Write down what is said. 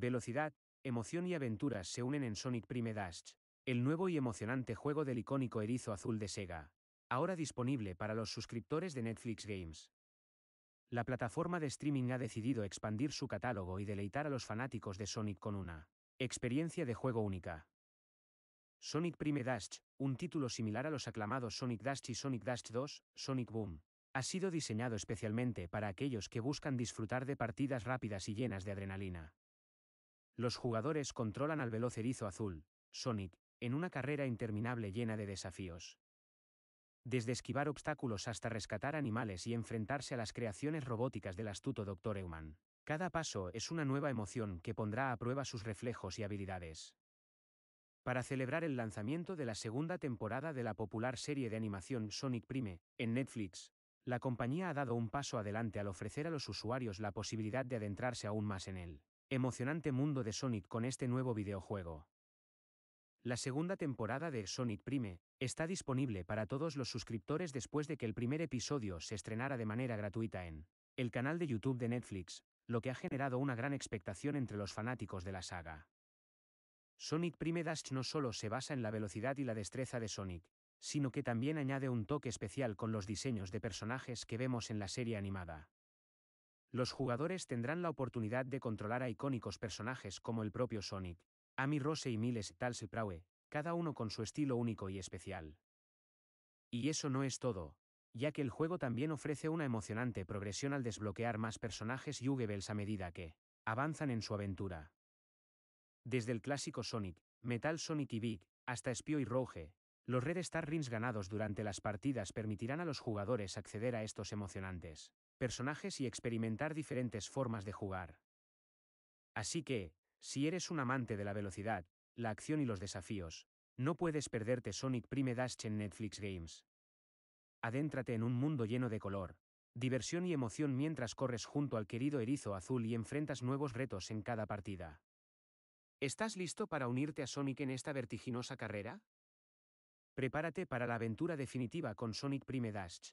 Velocidad, emoción y aventuras se unen en Sonic Prime Dash, el nuevo y emocionante juego del icónico erizo azul de Sega, ahora disponible para los suscriptores de Netflix Games. La plataforma de streaming ha decidido expandir su catálogo y deleitar a los fanáticos de Sonic con una experiencia de juego única. Sonic Prime Dash, un título similar a los aclamados Sonic Dash y Sonic Dash 2, Sonic Boom, ha sido diseñado especialmente para aquellos que buscan disfrutar de partidas rápidas y llenas de adrenalina. Los jugadores controlan al veloz erizo azul, Sonic, en una carrera interminable llena de desafíos. Desde esquivar obstáculos hasta rescatar animales y enfrentarse a las creaciones robóticas del astuto Dr. Eumann. Cada paso es una nueva emoción que pondrá a prueba sus reflejos y habilidades. Para celebrar el lanzamiento de la segunda temporada de la popular serie de animación Sonic Prime, en Netflix, la compañía ha dado un paso adelante al ofrecer a los usuarios la posibilidad de adentrarse aún más en él. Emocionante mundo de Sonic con este nuevo videojuego. La segunda temporada de Sonic Prime está disponible para todos los suscriptores después de que el primer episodio se estrenara de manera gratuita en el canal de YouTube de Netflix, lo que ha generado una gran expectación entre los fanáticos de la saga. Sonic Prime Dash no solo se basa en la velocidad y la destreza de Sonic, sino que también añade un toque especial con los diseños de personajes que vemos en la serie animada los jugadores tendrán la oportunidad de controlar a icónicos personajes como el propio Sonic, Amy Rose y Miles Talse cada uno con su estilo único y especial. Y eso no es todo, ya que el juego también ofrece una emocionante progresión al desbloquear más personajes y jugables a medida que avanzan en su aventura. Desde el clásico Sonic, Metal Sonic y Big, hasta Spio y Rouge, los Red Star Rings ganados durante las partidas permitirán a los jugadores acceder a estos emocionantes personajes y experimentar diferentes formas de jugar. Así que, si eres un amante de la velocidad, la acción y los desafíos, no puedes perderte Sonic Prime Dash en Netflix Games. Adéntrate en un mundo lleno de color, diversión y emoción mientras corres junto al querido erizo azul y enfrentas nuevos retos en cada partida. ¿Estás listo para unirte a Sonic en esta vertiginosa carrera? Prepárate para la aventura definitiva con Sonic Prime Dash.